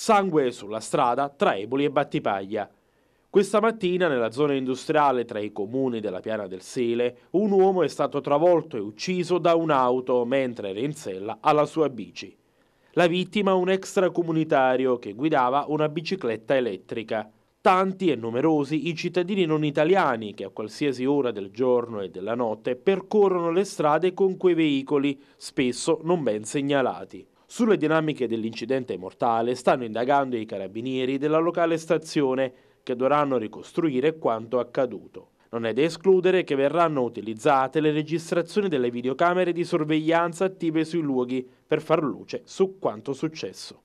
Sangue sulla strada tra Eboli e Battipaglia. Questa mattina, nella zona industriale tra i comuni della Piana del Sele, un uomo è stato travolto e ucciso da un'auto mentre era in sella alla sua bici. La vittima un extracomunitario che guidava una bicicletta elettrica. Tanti e numerosi i cittadini non italiani che a qualsiasi ora del giorno e della notte percorrono le strade con quei veicoli, spesso non ben segnalati. Sulle dinamiche dell'incidente mortale stanno indagando i carabinieri della locale stazione che dovranno ricostruire quanto accaduto. Non è da escludere che verranno utilizzate le registrazioni delle videocamere di sorveglianza attive sui luoghi per far luce su quanto successo.